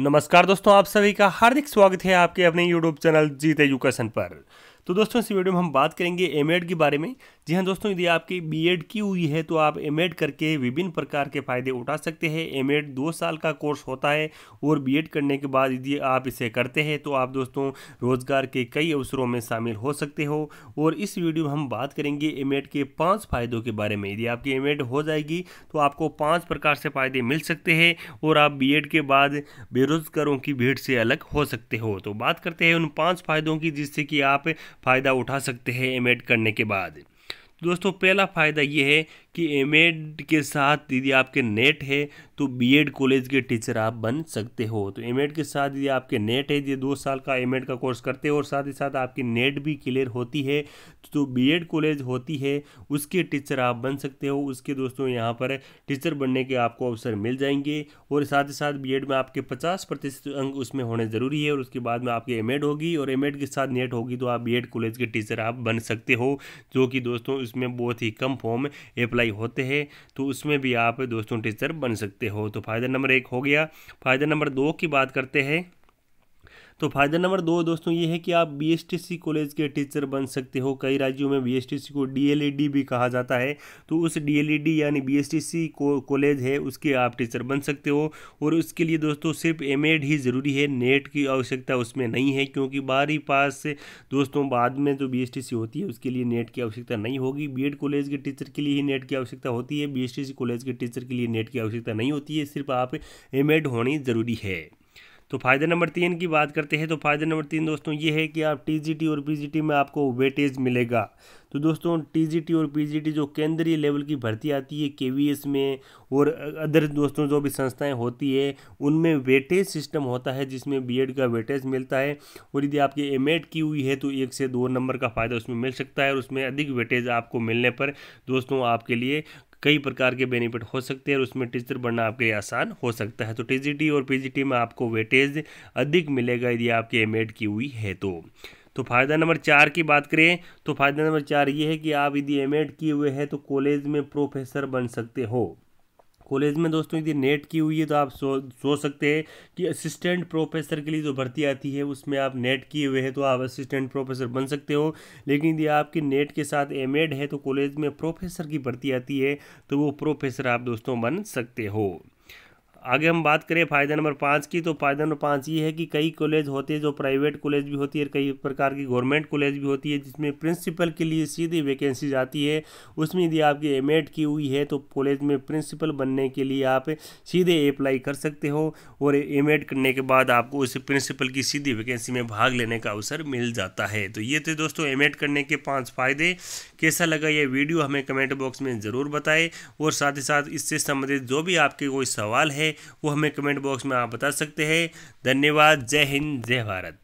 नमस्कार दोस्तों आप सभी का हार्दिक स्वागत है आपके अपने यूट्यूब चैनल जीते एजुकेशन पर तो दोस्तों इस वीडियो में हम बात करेंगे एम के बारे में जी हाँ दोस्तों यदि आपकी बी की हुई है तो आप एम करके विभिन्न प्रकार के फ़ायदे उठा सकते हैं एम दो साल का कोर्स होता है और बी करने के बाद यदि आप इसे करते हैं तो आप दोस्तों रोज़गार के कई अवसरों में शामिल हो सकते हो और इस वीडियो में हम बात करेंगे एम के पाँच फ़ायदों के बारे में यदि आपकी एम हो जाएगी तो आपको पाँच प्रकार से फ़ायदे मिल सकते हैं और आप बी के बाद बेरोज़गारों की भीड़ से अलग हो सकते हो तो बात करते हैं उन पाँच फ़ायदों की जिससे कि आप फ़ायदा उठा सकते हैं एम करने के बाद दोस्तों पहला फ़ायदा ये है कि एम के साथ यदि आपके नेट है तो एड कॉलेज के टीचर आप बन सकते हो तो एम के साथ यदि आपके नेट है ये दो साल का एम का कोर्स करते हो और साथ ही साथ आपकी नेट भी क्लियर होती है तो एड कॉलेज होती है उसके टीचर आप बन सकते हो उसके दोस्तों यहाँ पर टीचर बनने के आपको अवसर मिल जाएंगे और साथ ही साथ बी में आपके पचास प्रतिशत अंक उसमें होने ज़रूरी है और उसके बाद में आपकी एम होगी और एम के साथ नेट होगी तो आप बी कॉलेज के टीचर आप बन सकते हो जो कि दोस्तों इसमें बहुत ही कम फॉर्म अप्लाई अप्लाई होते हैं तो उसमें भी आप दोस्तों टीचर बन सकते हो तो फ़ायदा नंबर एक हो गया फ़ायदा नंबर दो की बात करते हैं तो फ़ायदा नंबर दो दोस्तों ये है कि आप बी कॉलेज के टीचर बन सकते हो कई राज्यों में बी को डी भी कहा जाता है तो उस डी यानी बीएसटीसी कॉलेज है उसके आप टीचर बन सकते हो और उसके लिए दोस्तों सिर्फ एम ही ज़रूरी है नेट की आवश्यकता उसमें नहीं है क्योंकि बारहवीं पास दोस्तों बाद में जो बी होती है उसके लिए नेट की आवश्यकता नहीं होगी बी कॉलेज के टीचर के लिए ही नेट की आवश्यकता होती है बी कॉलेज के टीचर के लिए नेट की आवश्यकता नहीं होती है सिर्फ आप एम होनी ज़रूरी है तो फ़ायदा नंबर तीन की बात करते हैं तो फ़ायदा नंबर तीन दोस्तों ये है कि आप टीजीटी और पीजीटी में आपको वेटेज मिलेगा तो दोस्तों टीजीटी और पीजीटी जो केंद्रीय लेवल की भर्ती आती है केवीएस में और अदर दोस्तों जो भी संस्थाएं होती है उनमें वेटेज सिस्टम होता है जिसमें बीएड का वेटेज मिलता है और यदि आपकी एम की हुई है तो एक से दो नंबर का फ़ायदा उसमें मिल सकता है और उसमें अधिक वेटेज आपको मिलने पर दोस्तों आपके लिए कई प्रकार के बेनिफिट हो सकते हैं और उसमें टीचर बनना आपके लिए आसान हो सकता है तो टी और पी में आपको वेटेज अधिक मिलेगा यदि आपकी एम की हुई है तो तो फायदा नंबर चार की बात करें तो फायदा नंबर चार ये है कि आप यदि एम किए हुए हैं तो कॉलेज में प्रोफेसर बन सकते हो कॉलेज में दोस्तों यदि नेट की हुई है तो आप सो सोच सकते हैं कि असिस्टेंट प्रोफेसर के लिए जो भर्ती आती है उसमें आप नेट किए हुए हैं तो आप असिस्टेंट प्रोफेसर बन सकते हो लेकिन यदि आपकी नेट के साथ एम है तो कॉलेज में प्रोफेसर की भर्ती आती है तो वो प्रोफेसर आप दोस्तों बन सकते हो आगे हम बात करें फ़ायदा नंबर पाँच की तो फ़ायदा नंबर पाँच ये है कि कई कॉलेज होते हैं जो प्राइवेट कॉलेज भी होती है और कई प्रकार की गवर्नमेंट कॉलेज भी होती है जिसमें प्रिंसिपल के लिए सीधी वैकेंसी जाती है उसमें यदि आपकी एम की हुई है तो कॉलेज में प्रिंसिपल बनने के लिए आप सीधे अप्लाई कर सकते हो और एम करने के बाद आपको उस प्रिंसिपल की सीधी वैकेंसी में भाग लेने का अवसर मिल जाता है तो ये थे दोस्तों एम करने के पाँच फ़ायदे कैसा लगा ये वीडियो हमें कमेंट बॉक्स में ज़रूर बताएं और साथ ही साथ इससे संबंधित जो भी आपके कोई सवाल है वो हमें कमेंट बॉक्स में आप बता सकते हैं धन्यवाद जय हिंद जय भारत